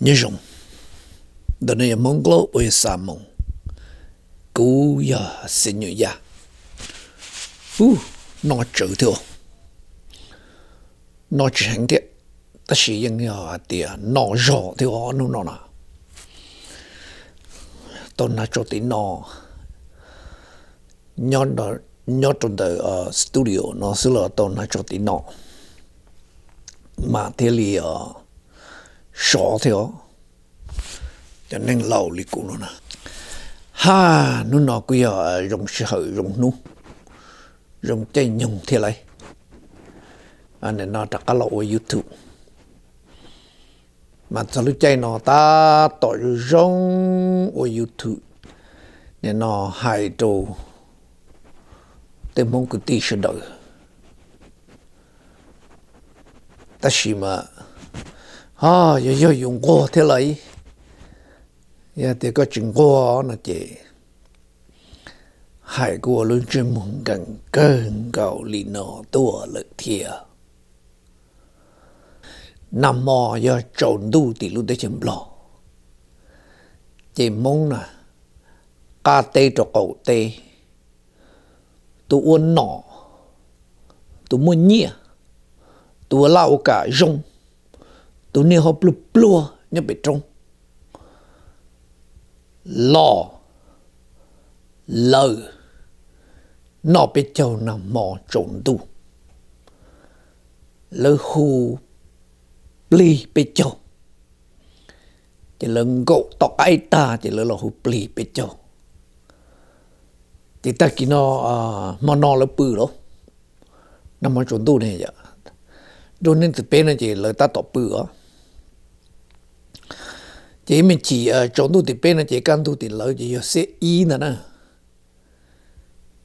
nhung đó này mong lo với sa mong cú ya xin nhung ya u nó chữ thưa nó chẳng tiếc ta chỉ những à, tiếc nó rõ thì họ nó nó nà tôi nói cho tí nó nhớ đó nhớ trong đời ờ, studio nó xưa là tôi nói cho tí nó mà thế thì uh, ờ, thế ó, cho nên lâu 少条，就能老力过了呢。ha nó nó bây giờ rồng sở hữu rồng nu rồng tê nhung thế này anh à, này nó đặt cái lỗ ở youtube mà sau lúc chơi nó ta tội rong ở youtube nên nó hại đồ tên mong cứ tí sẽ đợi ta chỉ mà ha yo dùng cô thế lấy ya thì có chuyện cô nó chị hải của luôn chuyên mong gần cơn cầu lì nọ tua lực thìa nằm mò do trộn đu thì luôn tới chấm lò chị ca tê cho cậu tê tôi uốn nọ tôi muốn nhia tôi lao cả rong tu ni ho plu plu nhớ bị trung lò lờ nó bị châu nó mò trộn tu lơ khu pli bị châu chỉ lần ngộ tóc ai ta chỉ lơ lò khu pli bị châu thì ta kí nó mà nó là bự đó nó mò trộn tu này vậy cho nên từ bên này chỉ lơ ta tọc bự á chỉ mình chỉ ở ờ, chỗ tu thì bên là chỉ căn tu thì lỡ chỉ có sẽ y nữa nè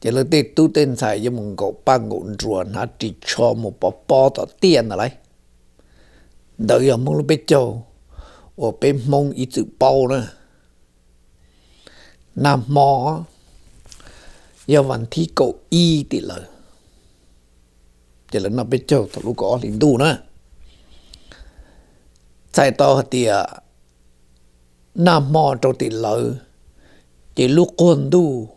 chỉ là tên tu tên xài cho mình có ba ngọn rùa nó chỉ cho một bó bó tỏ tiền là lấy đợi ở mong lúc bên châu ở bên mong ý chữ bao nữa nam mô giờ vẫn thi cầu y thì lỡ chỉ là nó bên châu thằng lúc có linh tu nữa tại to thì à nam mô trâu tị lợi chỉ lúc quân đu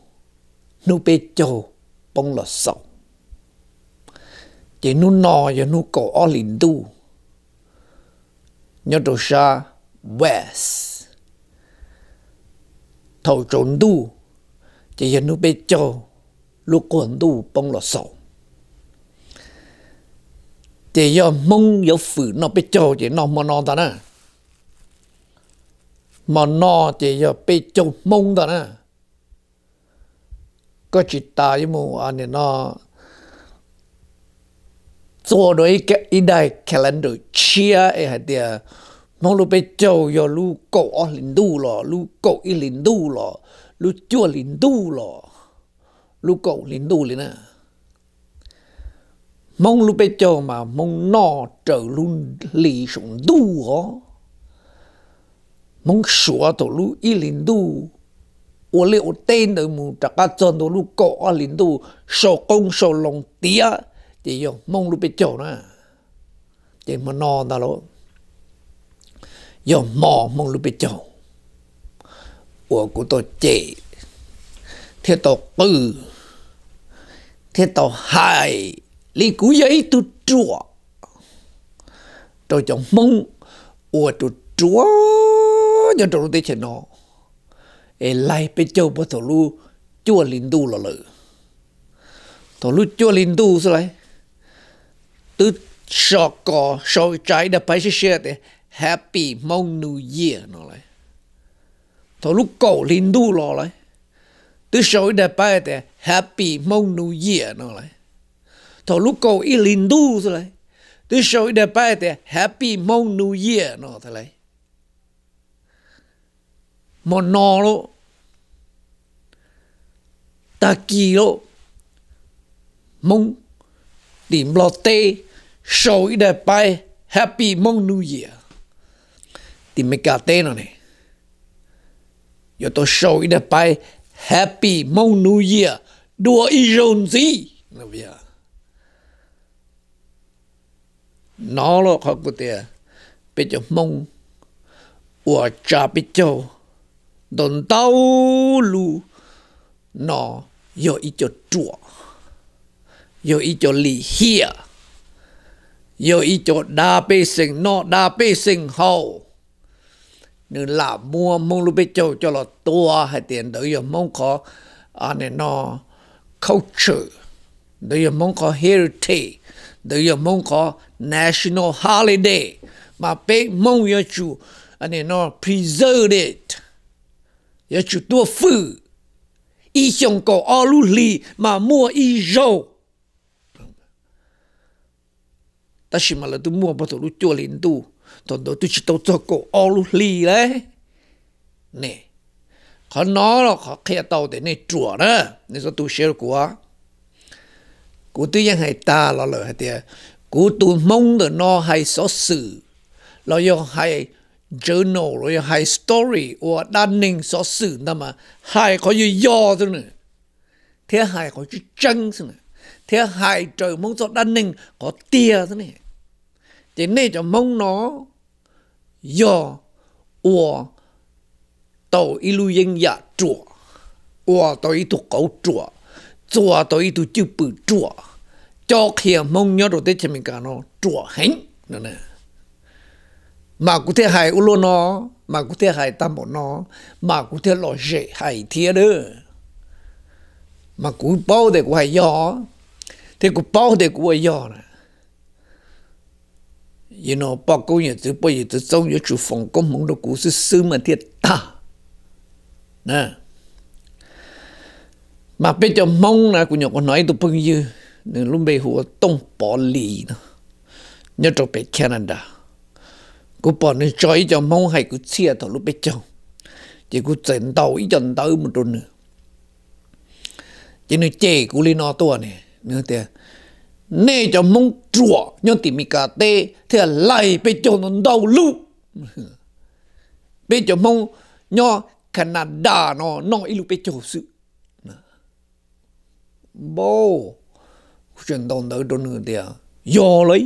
nu bê châu bông lọ sầu chỉ nu nò và nu cổ o lìn đu nhớ đồ sa west thầu trốn đu chỉ giờ nu bê châu lúc quân đu bông lọ sầu chỉ giờ mong yếu phử nó bê châu chỉ nó mà nó ta nè mà nó chỉ giờ bị trông mông đó nè có chỉ ta với mù à, anh đôi cái nên đại calendar chia ai hay địa mong lu bị châu yo lu cổ ở linh đu lọ lu cổ ý linh đu lọ lu chua linh đu lọ lu cổ linh đu liền nè, mong lu bị châu mà mong nọ trở luôn lì xuống đu ó มึงสวตัวลูอีหลินดูวันเลี้ยวเต้นเดิมจักรจันตัวลูกเกาะลินดูสกงสลงเตียจียังมึงลูไปเจ้านะจะมานอนตลอดยองมองมึงลูไปเจ้าวัวกูตัวเจ๋เทตัวปื้อเทตัวหายลีกูยัยตัวจั่วตัวจังมึงวัวตัวจั่ว nhớ trâu tới chuyện nó ai lại bị châu bớt thổ lu chua linh đu lọ lợ thổ lu chua linh đu sao lại từ sọ cò sọ trái đã phải xe thế happy mong new year nó lại thổ lu cổ linh đu lọ lại từ sọ đã phải thế happy mong new year nó lại thổ lu cổ y linh đu sao lại từ sọ đã phải thế happy mong new year nó thế lại mò nò lô ta kỳ lô mông tìm lò tê show ít đẹp bay happy mong new year tìm mình cả tê rồi này yo to show ít đẹp bay happy mong new year đùa y rôn gì nó bây giờ nó lo khó của tia bây giờ mông ủa cha biết châu đồn tàu lu nó yo ý cho chua yo ý cho li hia yo ý cho đa pe sing nó đa pe sing hao nữ là mua mong lu bê châu cho là tua hay tiền đỡ yo mong có anh em nó culture đỡ yo mong có heritage đỡ yo mong có national holiday mà bé mong yo chu anh à, em nó preserve it 也就多富，一想过阿鲁里嘛莫一肉，但是嘛了都莫不走路脚零度，等到都去都做过阿鲁里嘞，呢，可拿了可看到的那做呢，你说都学过，古对人还大了了还的，古都蒙的那还说是，然后还。journal rồi hay story của đàn ninh so sử nà mà hay có gì do thôi nè thế hay có chữ chân thôi nè thế hay trời mong cho đàn ninh có tia thôi này, thế nên cho mong nó do của tàu lưu yên dạ chùa của tàu ý thuộc cầu chùa chùa tàu ý thuộc chữ bự chùa cho khi mong nhớ rồi thế cho mình cả nó chùa hánh nè nè mà cũng thế hại ulo nó mà cũng thế hại tam bộ nó mà cũng thế lo dễ hại thiệt đó mà cũng bao để của hại do, thế cũng bao để của do này you know bao công nhân thứ bao giờ từ trong những chủ phòng công mong được cũng sư sư mà thiệt ta nè mà bây giờ mong là của nhỏ con nói tụi bưng như nên luôn bây hùa tông bỏ lì nó nhớ trong bên Canada กูปอนนี่จอยจะมองให้กูเชียต่อลูกไปจังจีกูเจนเตาอีจันเตามันตัวนึงจีนี่เจกูลีนอตัวนี่เนื้อเตียเน่จะมองจั่วย้อนติมีกาเต้เธอไล่ไปจนเตาลูกไปจะมองย่อขนาดด่าเนาะน้องอีลูกไปโจสึบ่ฉันตอนเดินเดียวยอเลย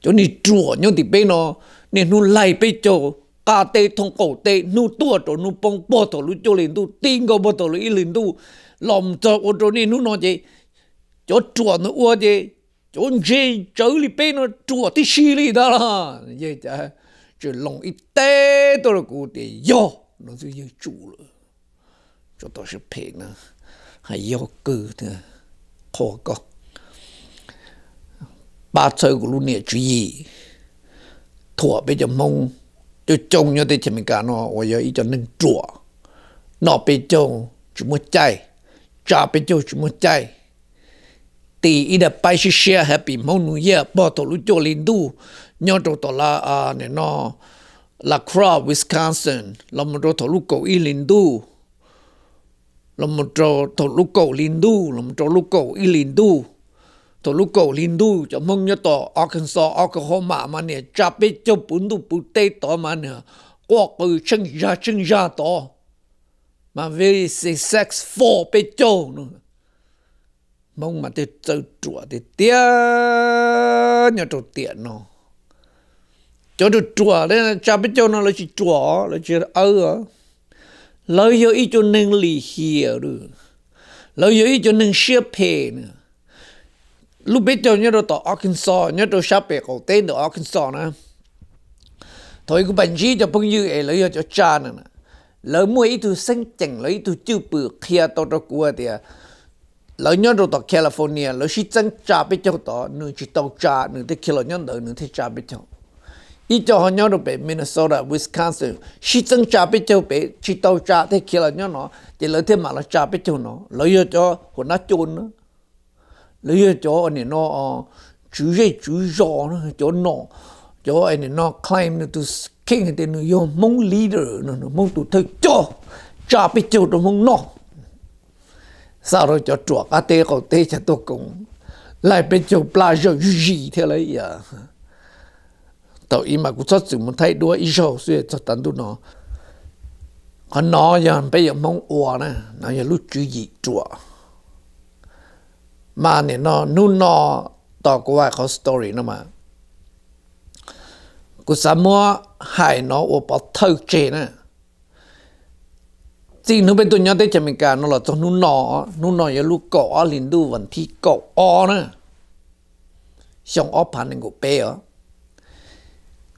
cho nên chùa nhưng thì bên nó nên nu lại bên chỗ cà tê thông cổ tê nu tua chỗ nu bông bò tổ lu cho lên tu tinh go bò tổ lu ít lên tu lòng cho ô chỗ nên nu nó gì chỗ chùa nó ô gì chỗ gì chỗ li bên nó chùa thì xí li đó là vậy chứ, chỉ lòng ít tê tôi là cụ tê yo nó sẽ như chủ rồi cho tôi sẽ phê nữa hay yo cư nữa khó có ba chơi của lúc nè chú ý thua bây giờ mong cho trông nhớ tới thì mình cả nó ôi giờ ý cho nên chùa nó bây giờ chú muốn chạy cha bây giờ chú muốn chạy thì ý là bài sĩ xe happy mong nụ ya, bỏ tổ lúc cho lên đu nhớ trong tổ là à nè nó là Croix Wisconsin là một chỗ tổ lúc cầu ý lên đu là một chỗ tổ lúc cầu lên đu là một chỗ lúc cầu ý lên đu tổ lúc cổ liên cho mong nhớ tổ Arkansas, Oklahoma mà nè, cha bê cho bún đu bú tê tổ mà nè, quá cử chân ra chân ra tổ. Mà về sẽ sex phô bê cho nữa. Mong mà tê châu chùa tê tía nhớ tổ tiện nó. Cho chùa đấy, cha bê cho nó là chỉ chùa, là chỉ ơ á. Lời ý cho nên lì hiểu rồi. Lời yếu ý cho nên xếp hề nữa lúc biết cho nhớ đồ tỏ Arkansas nhớ đồ sắp ở tên đồ Arkansas nè thôi cái bệnh gì cho bưng như ấy lấy cho cha nè lỡ mua ít thứ sinh chẳng lấy thứ chữ bự kia tao đó qua thì à. lỡ nhớ đồ tỏ California lỡ chỉ chân cha biết cho tỏ nửa chỉ tao cha nửa thế kia lỡ nhớ đồ nửa thế cha biết cho ít cho họ nhớ đồ bè Minnesota Wisconsin chỉ chân cha biết cho bè chỉ tao cha thế kia lỡ nhớ nó thì lỡ thế mà là cha biết cho nó lỡ cho cho họ nó chôn nữa lấy cho anh ah, nó chú rể chú rõ nó cho nó cho anh nó claim nó tu king thì nó yêu mong leader nó nó mong tu thầy cho cha bị chịu nó mong nó sao rồi cho chuột à tê còn tê cho tôi cũng lại bị chịu pleasure gì thế lấy à tao im mà cũng xuất chúng mình thấy đuôi ít rồi suy cho tận tụi nó còn nó giờ bây giờ mong ủa nè nó giờ lúc chú gì chuột มาเนี่ยนอนู่นนอต่อกูว่าเขาสตอรี่นะมากูสามัวหายนอโอปอเท่าเจนะจริงนู้เป็นตัวยอดได้จะมีการนอหรอตรงนู่นนอนู่นนอย่าลูกเกาะลินดูวันที่เกาะออนะช่องออพันหนึ่งกูเป๋อ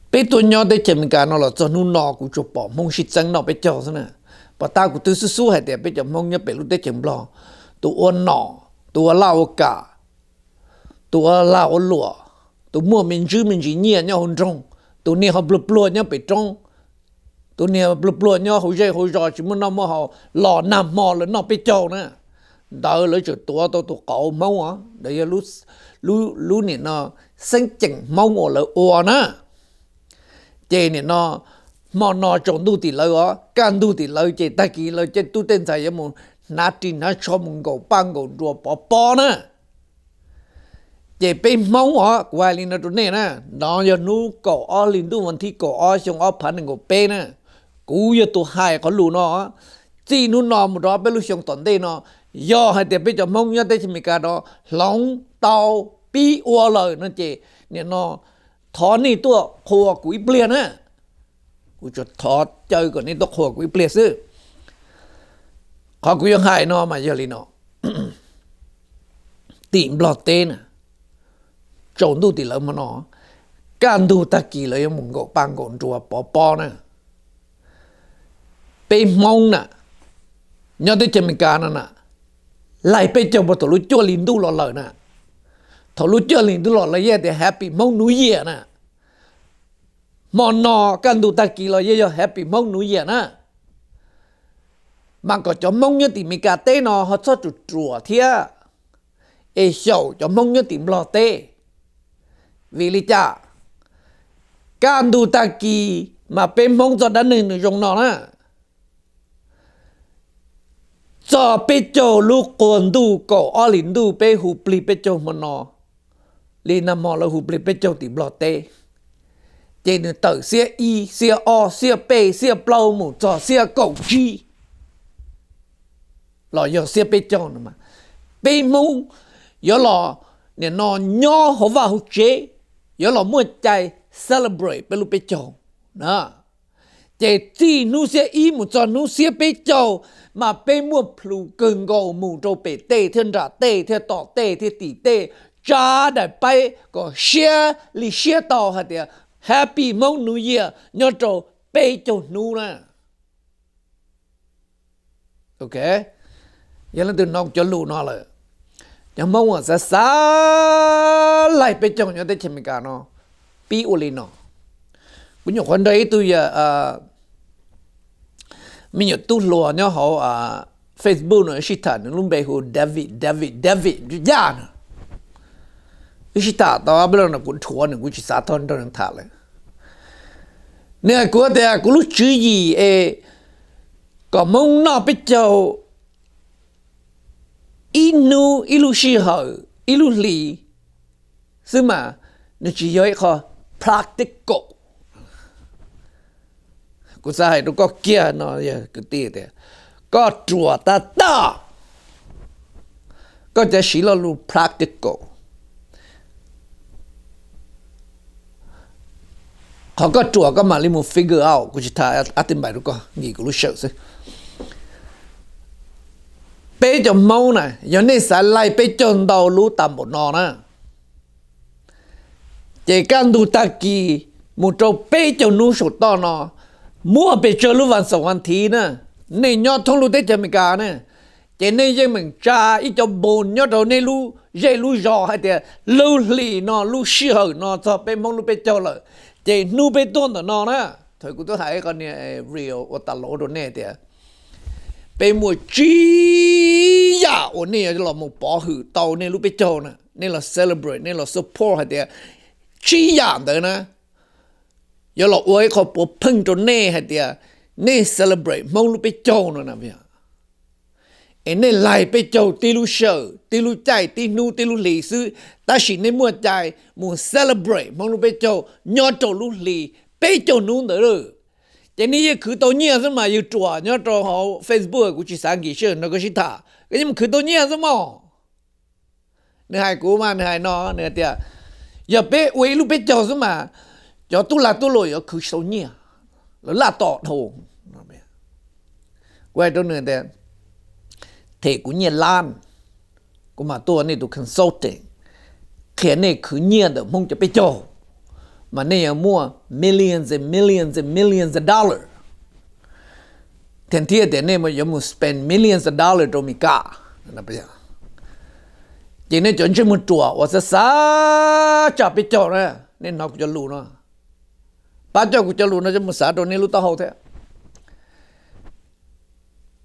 เป๋ตัวยอดได้จะมีการนอหรอตรงนู่นนอกูจะปอมงชิดจังนอไปเจอซะนะปะตากูตื้อสู้ๆให้แต่ไปจะมงเนี่ยเป็นลูกได้จังบลอตัวอ้วนหนอตัวเล่ากะตัวเล่าหลัวตัวมั่วมินชื่อมินจีเนี่ยเนี่ยหุ่นจงตัวเนี่ยเขาปลุกปลุกเนี่ยไปจงตัวเนี่ยปลุกปลุกเนี่ยหุ่ยใจหุ่ยจอชิมันน้ำมันเขาหล่อนำมอเลยนอกไปเจ้านะเดาเลยจุดตัวตัวตัวเก่าเมาอ่ะเดี๋ยวรู้รู้รู้เนี่ยเนาะเส้นจังเมาหมดเลยอ้วนะเจเนี่ยเนาะมอนอจงดูติเลยอ๋อการดูติเลยเจตะกี้เลยเจตุเต้นใส่ยมุนนาทีนั้นชมกูบังกูดัวปอปอนะเจ็บไปมั่งอ๋อวาลินาตุเนี่ยนะน้องย่านู้ก่อ๋อลินดูวันที่ก่อ๋อชงอ๋อผันหนึ่งกูเป็นนะกูอย่าตัวหายก็รู้เนาะจีนุ้นอนรอไปรู้ชงตอนเต้เนาะย่อให้เด็กไปจะมั่งย่อได้ใช่ไหมิกาเนาะหลงเตาปีอัวเลยนั่นเจเนี่ยเนาะถอนนี่ตัวขัวกุยเปลี่ยนนะกูจะถอดเจอก่อนนี่ตัวขัวกุยเปลี่ยนซื้อ khó quyên hại nó mà giờ lì nó tìm lọt tên à. trốn tu tì lỡ mà nó can tu ta kỳ lỡ một gỗ băng gỗ chùa bỏ bỏ nè bê mong nè nhớ tới chân nè lại bê chồng bà tổ lũ chua lìn tu nè tổ lũ chua lìn tu lọt thì happy mong núi yeah nè mò nò can tu ta kỳ lỡ yeah happy mong núi yeah nè mang có cho mong như tìm mình cả tê nó họ cho chủ chùa thia ê sầu cho mong như tìm lo tê vì lý cha can du ta kỳ mà bên mong cho đánh nên dùng nó nè cho bê cho lu quần đủ cổ ở lĩnh đủ bê hụp lì bê cho mà nó lì nằm mò là hụp lì bê cho tìm lo tê trên tự xia y xia o xia bê xia blau mù cho xia cầu chi lo yo se pe chong ma pe mu yo lo ne no nyo ho va hu che yo lo mu chai celebrate pe lu pe chong na te ti nu se i mu cho nu se pe chong mà pe mu plu cưng go mu cho pe te thân ra te the to te the ti te cha đại bay có share li share to hả tiệt happy mong new year nhớ cho pe cho nu nè ok giờ là từ nông cho lụ nọ rồi nhà mong à sa sa lại bên trong nhà tới chim cả nó pi u li nó cũng nhiều khoản đấy tôi à, à, giờ à mình nhiều tu lùa nhau họ à Facebook nó chỉ thằng luôn bê hồ David David David chú già nó chỉ thả tao bây giờ nó cũng chua nó cũng chỉ sát thon đó thà. thả lại nè của ta cũng lúc chữ gì ấy, có mong nó bị châu 一路一路是好，一路理，是嘛？你只有一个 practical。กูจะให้ดูก็เกียนอยกูตีเดียก็ตรวจตาตาก็จะสิเรารู้ practical เขาก็ตรวจก็มาลิมู figure out กูจะทายอธิบายดูก็งี้กูรู้เชื่อสิ bây giờ mau nè, giờ nên sẽ lại bây giờ đầu lũ tầm một nọ nè chỉ cần đủ ta kỳ một chỗ bây giờ lũ sụt to nọ mua bây giờ lũ vẫn sống hoàn thì nè nên nhớ thông lũ tết cho mình cả nè chỉ nên dân mình cha ít cho bồn nhớ đầu nên lũ dây lũ giò hay thì lũ lì nọ lũ sư hở nọ cho bây mong lũ bây giờ lợi chỉ nu bây tôn nọ nè thôi cũng tôi thấy con này eh, real ở tà lỗ đồ nè thì à. ปมัวจียาโอเนี่ยเราหมูปอหือเตาเนี่ยรู้ไปเจ้านะเนี่ยเรา celebrate เนี่ยเรา support ใหเดียจียาเด้อนะยาเราอวยเขาปวดพึ่งจนเน่ให้เดียเนี่ย celebrate มองรู้ไปเจ้านะนะเพี่เอ็นเนี่ยไล่ไปเจ้าตีลูเชอร์ตีลูใจตีนูตีลูหลีซื้อตาฉินในมัวใจมัว celebrate มองรู้ไปเจ้ายอดเจ้ารู้หลีไปเจ้านู้นเด้อ thế này cái cứ tao nhia rồi mà yêu chùa nhớ cho họ Facebook của chị sáng kỳ sơn nó có gì thả cái nhưng cứ tao nhia rồi mà nửa hai cú mà nửa hai nó nửa tiệt giờ bé quay lúc bé cho rồi mà cho tu là tu rồi cứ sâu nhia nó là tọ thổ quay cho nửa tiệt thế cũng nhia lan cô mà tôi này tôi consulting khi này cứ nhia được mong cho bé cho mà này mua millions and millions and millions of dollar. thiên thiệt tiền này mà giống mu spend millions of dollar trong mi cả là bây giờ chỉ nên chuẩn chỉ một chùa và sẽ xá chả biết chỗ này nên học cho lù nó ba cho của cho lù nó cho một xã đồ nên lúc tao hậu thế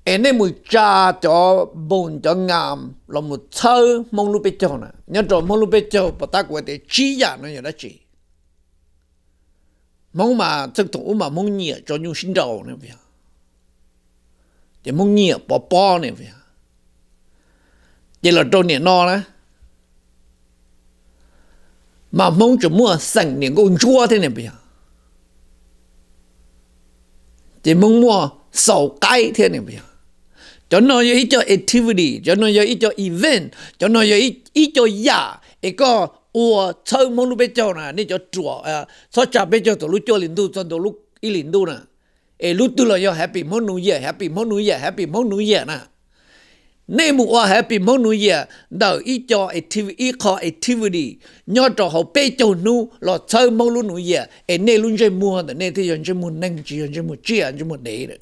em nên một cha cho bồn cho ngàm là một thơ mong lúc biết chỗ này nhớ chỗ mong lúc biết chỗ và ta của để chỉ giả nó nhớ đã chỉ mong mà thực thủ mà mong nhiệt cho nhu sinh đầu này vậy để mong nhiệt bỏ bỏ này vậy để là trâu nhẹ no đó mà mong chỉ mua sẵn những con chua thế này vậy thì mong mua sầu cái thế này vậy cho nó có ít cho activity cho nó có ít cho event cho nó có ít cho giả cái có 我抽毛路被叫呢，你就做啊，所以被叫走路叫领导，走路一领导呢，哎，路多了要 Happy 毛路业，Happy 毛路业，Happy 毛路业呢。内幕我 Happy 毛路业，到一叫 activity 一考 activity，要做好被叫路，老抽毛路路业，哎，内路就摸的，内头人就摸能，人就摸这样就摸那的。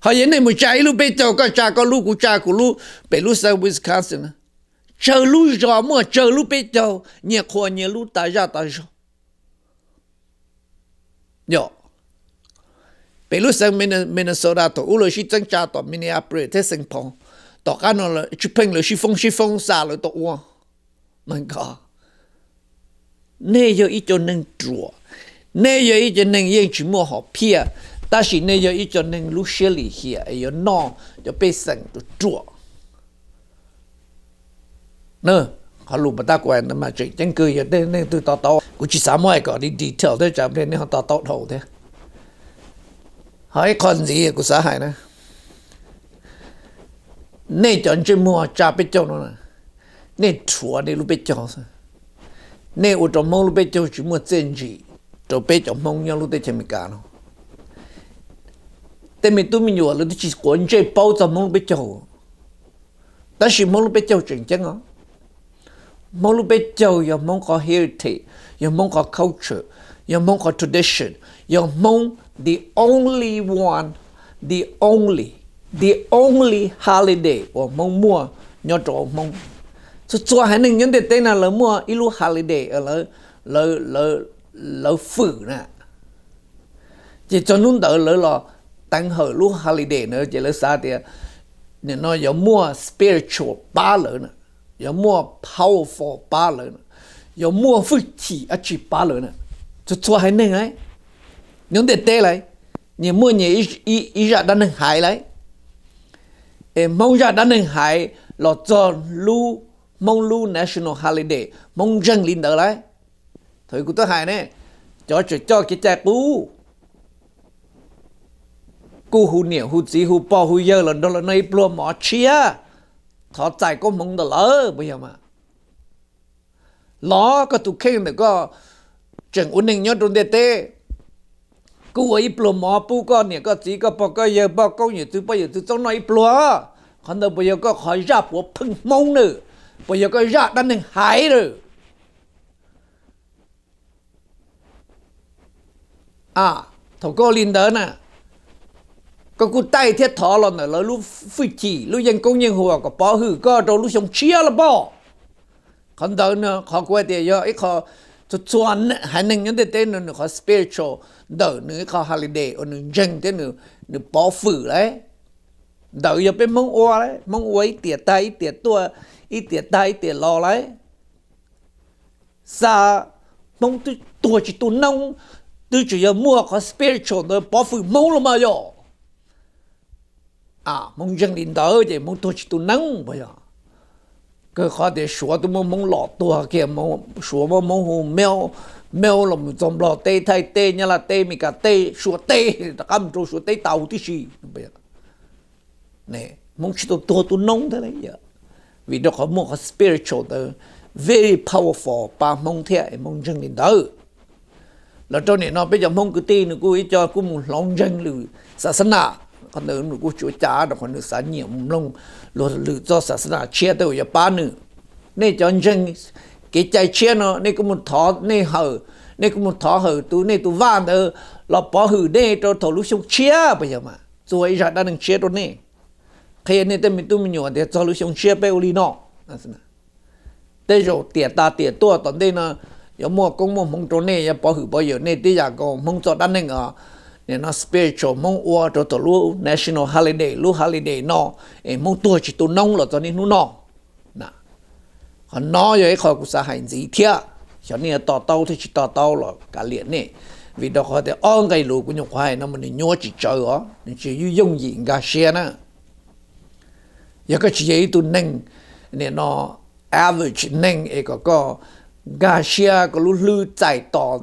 好，人内幕家一路被叫个家个路，个家个路，被路上 Wisconsin 呢。走路是啊么？走路别走，你跨你路大下大上。哟，白鹭山没能没能受得到，乌鲁木齐增加到明年二月，太心慌。大家呢去拼了去，风起风沙了，多慌。门哥，那叫一种能做，那叫一种能也出莫好片，但是那叫一种能露实力些，哎哟，孬就白送就做。nữa họ lụp bắt tao quen mà chỉ chân cười giờ nên nên tôi to to, cũng chỉ sáu mươi có đi detail tới chậm nên họ to to đầu thế hỏi con gì của xã hội nữa nên chọn chơi mua cha biết cho nó nên chùa nên lúc biết cho nên ở trong mông lúc biết cho chỉ mua chân gì chỗ biết trong mông nhau lúc tới chơi mình cả nó Thế mình tôi mình nhớ lúc chỉ quan chơi bao giờ mông lúc biết cho đó là mông lúc biết cho chuyện chân không mong lu be châu yo mong có heritage yo mong có culture yo mong có tradition yo mong the only one the only the only holiday or mong mua nyo tro mong so cho hai nâng nhân để tên là lỡ mua lu holiday ở lỡ lỡ lỡ lỡ phử nè chỉ cho nún đỡ lỡ là tăng hở lu holiday nữa chỉ lỡ xa thì nên nó giờ mua spiritual ba lỡ nữa 有 more powerful power 呢，有 more 福气啊去 power 呢，就做还能哎，能得得来，你莫你一一一下咱能还来，哎，某下咱能还落做路某路 national holiday，某人领导来，thôi cũng tôi hài nè, cho cho cái trái bú cú hù niệm hù chí hù bò hù dơ lần đó là nơi mỏ chia 他宰过蒙的了，不要嘛。老个都看那个整五零年中的对，个我一波毛布个那个这个包个也包个也都不也都中那一波，看到不要个还热不碰蒙了，不要个热那能害了。à thầu cô linh đỡ nè ก็กูไตเทียถอหลอนเลยลูฟิจีลูยังกงยังหัวก็ปอหือก็เราลูชงเชียละบ่คันเดินเนี่ยขอกวยเดียวไอ้ขอจะชวนหันหนึ่งยันเต้นหนึ่งขอสเปเชียลเดินหนึ่งขอฮอลิเดย์อันหนึ่งจังเต้นหนึ่งหนึ่งปอฝือเลยเดินอย่าเป็นมงอัวเลยมงอัวไอ้เตี๋ยไตเตี๋ยตัวไอ้เตี๋ยไตเตี๋ยรอเลยซามงตัวจิตตัวน้องตัวจะยังมั่วขอสเปเชียลเดินปอฝือมงลงมาอยู่ à mong dân đến đó thì mong tôi chỉ tôi nâng bây giờ cái khó để sửa tôi mong mong lọt tôi mong sửa mong mong hồ mèo mèo là một dòng lọt thay tê nhá là tê mình cả tê sửa tê ta cầm trâu sửa tê tàu tí gì bây giờ nè mong chỉ tôi tôi tôi nông thế đấy vì đó có một spiritual đó ờ, very powerful ba mong thế mong dân đến đó là cho nên nó bây giờ mong cứ tin nó cứ cho cứ một lòng dân lử sa sanh à. คนอื่นกูจูจ้าดอกคนอื่นสารเหนียมลงรถหรือจอศาสนาเชียตัวอย่าป้าหนึ่งนี่จอนเชิงกิจใจเชียเนาะนี่ก็มุนทอนี่เหอนี่ก็มุนทอเหอตัวนี่ตัวว่านเออเราปอหือนี่ตัวถอลูกชงเชียไปยังมาสวยจัดด้านหนึ่งเชียตัวนี่เคยนี่แต่มีตัวมีหนวดเดี๋ยวถอลูกชงเชียไปอุลีนอกนั่นสินะแต่เราเตี่ยตาเตี่ยตัวตอนนี้นะอย่ามัวกงมัวมงตัวนี่อย่าปอหือปอเหยื่อนี่ที่อยากก็มงจอดด้านหนึ่งอ่ะ e nó spiritual mong ua cho tổ lu national holiday lu holiday nó e mong tua chỉ tu nông là cho nên nó nó nà còn nó rồi khỏi cũng sa hành gì thia cho nên tò tàu thì chỉ tò tàu là cả liền nè vì đó họ thì on cái lu của nhung hoài nó mình nhớ chỉ chơi ó nên chỉ yêu dùng gì cả xe nè giờ cái chỉ ấy tu nâng nên nó average nâng e có có gà xe có lu lư chạy tòn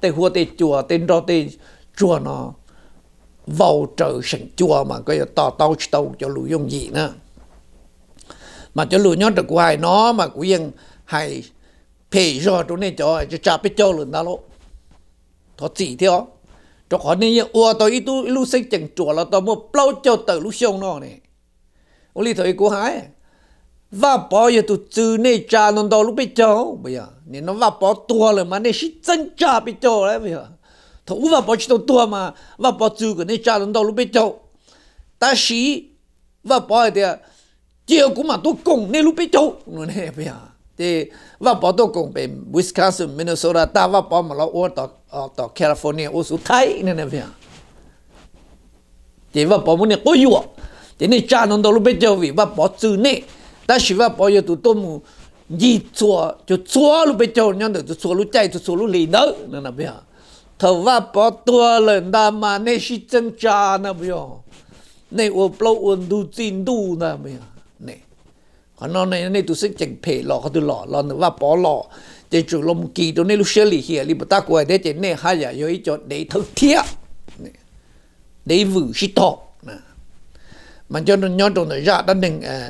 tê hua tê chùa tê đo tê chùa nó vào trợ sẵn chùa mà cái tò tao tao cho lũ dùng gì nữa mà cho lũ nhót được hoài nó mà cũng yên hay phê rồi chỗ này cho cho cha biết cho lần đó lộ thọ chỉ theo cho họ nên yên ua tôi ít tu lũ sinh chừng chùa là tao mua plau cho tờ lũ xong nó này ông lý thầy cô hái và bỏ giờ tụ trừ này cha nó đó lũ biết cho bây giờ nên nó và bỏ tua rồi mà nên chỉ chân cha biết cho đấy bây giờ thổ và bỏ chỗ tua mà và bỏ chữ cái này cha lần đầu lúc bị châu ta sĩ và bỏ cái thì chiều cũng mà tôi cùng nên lúc bị châu nó này bây giờ thì và bỏ tôi cùng bên Wisconsin Minnesota ta và bỏ mà lo ở tọ tọ California ở số Thái nên này bây giờ thì và bỏ muốn này có yêu thì nên cha lần đầu lúc bị châu vì và bỏ chữ này ta sĩ và bỏ yêu tụi tôi mù, gì chua cho chua lúc biết châu nhau được chua lúc chạy chua lúc lì đỡ nên là bây giờ 头发薄多了，那嘛那是增加那不用，那我不温度进度那没有，那，可能那那都是整皮了，可都老了，那话薄了，这就那么几多那路些里些，你不打过来，这那还呀有一种那头贴，那，那五十多，那，มันจะนั่นตรงนั้นยากนั่นหนึ่งเออ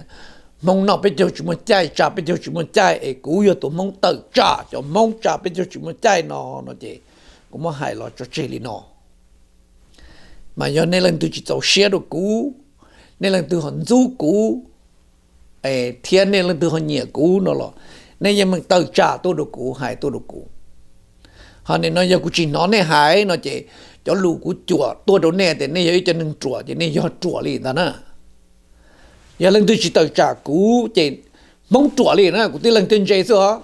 มองนอกไปเจอจุมใจจ่าไปเจอจุมใจไอ้กูอยู่ตัวมองเติร์จ่าจะมองจ่าไปเจอจุมใจนอนนะเจ๊ cũng mà hại lo cho chế lý nó mà do nên lần từ chỉ tàu xe đồ cũ nên lần từ hòn du cũ ê thiên nên lần từ hòn nhẹ cũ nó lo nên giờ mình tàu trả tôi đồ cũ hại tôi đồ cũ họ nên nói giờ cũng chỉ nó nên hại nó chỉ cho lù cũ chùa tôi đồ nè thì nên giờ cho nên chùa thì nên giờ chùa liền đó nè giờ lần từ chỉ tàu trả cũ chỉ mong chùa liền nè cũng tới lần từ chơi sao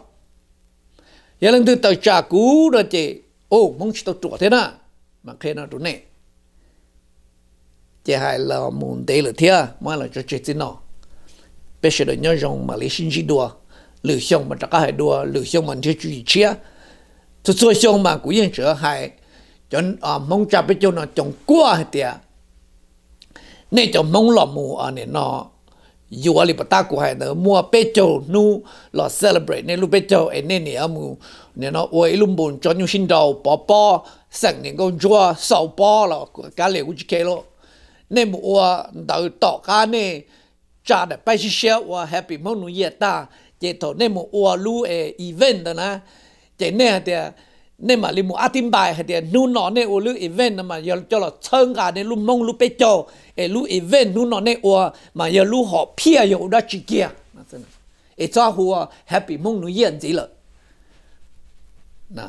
giờ lần từ tàu trả cũ đó chỉ ô mong chỉ tao chỗ thế đó mà khi nó chỗ này chỉ hai là muốn để là thế mà là cho chết tin nó bây giờ nhớ rằng mà lấy sinh chỉ đùa lưu xong mà chắc hay đùa lưu xong mà chưa chú ý chia thứ số xong mà cũng yên trở hay cho à mong cha bây giờ nó trồng quá hết tiệt nên cho mong lòng mù à này nó dù ở lịch ta hai nữa mua petrol nu lo celebrate nên lu petrol ấy nên nè mu nên nó ôi lu bồn cho nhiều sinh đầu bỏ bỏ sang nên con chua Sao bỏ lo, cả liệu của chị lo nên mu ôi đầu tọ cá nè cha đã bay xí xe ôi happy mong nu yết ta chỉ thổ nên mu ôi lu ấy e event đó na chỉ nè thì nên mà limu atim bài hay tiền nu nó nè ô lu event mà giờ cho là chân cả nè lu mong lu pe cho e lu event nu nó nè ô mà giờ lu họ pia yo đó chỉ kia e cho hùa happy mong nu yên gì lận, nà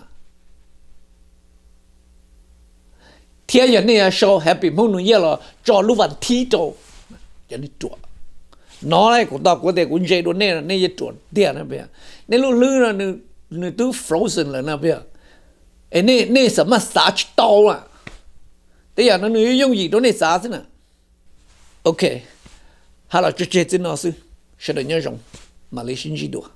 thiên giờ nè show happy mong nu yên là cho lu vẫn thi cho giờ đi chuột nó này cũng đọc có thể cũng dễ đồ nè nè giờ chuột tiền nè bây giờ nè lu lư là nè nè tư frozen là nè bây giờ 哎，那那什么杀猪刀啊？对呀，那你要用鱼都那啥子呢？OK，好了，直接进老师，学的你家，马来先记多。